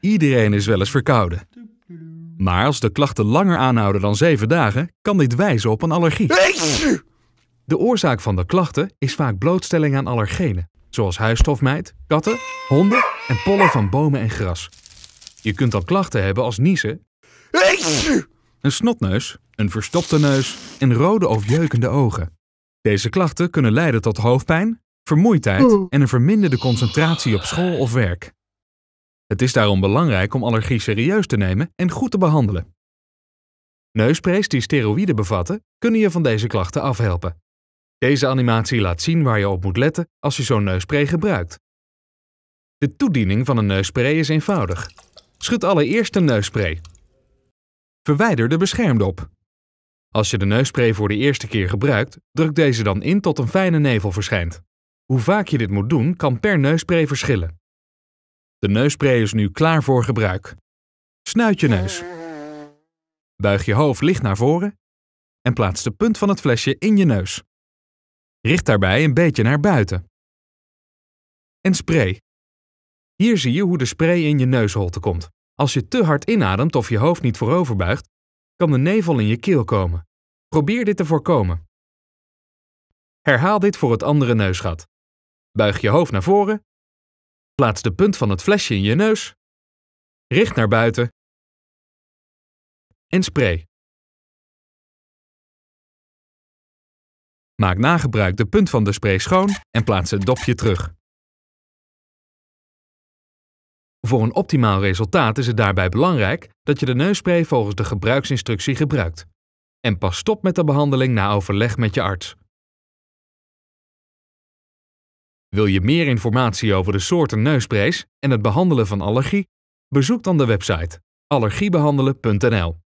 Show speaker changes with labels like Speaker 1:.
Speaker 1: Iedereen is wel eens verkouden. Maar als de klachten langer aanhouden dan 7 dagen, kan dit wijzen op een allergie. De oorzaak van de klachten is vaak blootstelling aan allergenen, zoals huisstofmijt, katten, honden en pollen van bomen en gras. Je kunt dan klachten hebben als niezen, een snotneus, een verstopte neus en rode of jeukende ogen. Deze klachten kunnen leiden tot hoofdpijn, vermoeidheid en een verminderde concentratie op school of werk. Het is daarom belangrijk om allergie serieus te nemen en goed te behandelen. Neusprays die steroïden bevatten, kunnen je van deze klachten afhelpen. Deze animatie laat zien waar je op moet letten als je zo'n neuspray gebruikt. De toediening van een neusspray is eenvoudig. Schud allereerst de neusspray. Verwijder de beschermdop. Als je de neuspray voor de eerste keer gebruikt, druk deze dan in tot een fijne nevel verschijnt. Hoe vaak je dit moet doen kan per neuspray verschillen. De neusspray is nu klaar voor gebruik. Snuit je neus. Buig je hoofd licht naar voren en plaats de punt van het flesje in je neus. Richt daarbij een beetje naar buiten. En spray. Hier zie je hoe de spray in je neusholte komt. Als je te hard inademt of je hoofd niet voorover buigt, kan de nevel in je keel komen. Probeer dit te voorkomen.
Speaker 2: Herhaal dit voor het andere neusgat. Buig je hoofd naar voren Plaats de punt van het flesje in je neus, richt naar buiten en spray. Maak na gebruik de punt van de spray schoon en plaats het dopje terug.
Speaker 1: Voor een optimaal resultaat is het daarbij belangrijk dat je de neusspray volgens de gebruiksinstructie gebruikt. En pas stop met de behandeling na overleg met je arts. Wil je meer informatie over de
Speaker 2: soorten neusprays en het behandelen van allergie? Bezoek dan de website allergiebehandelen.nl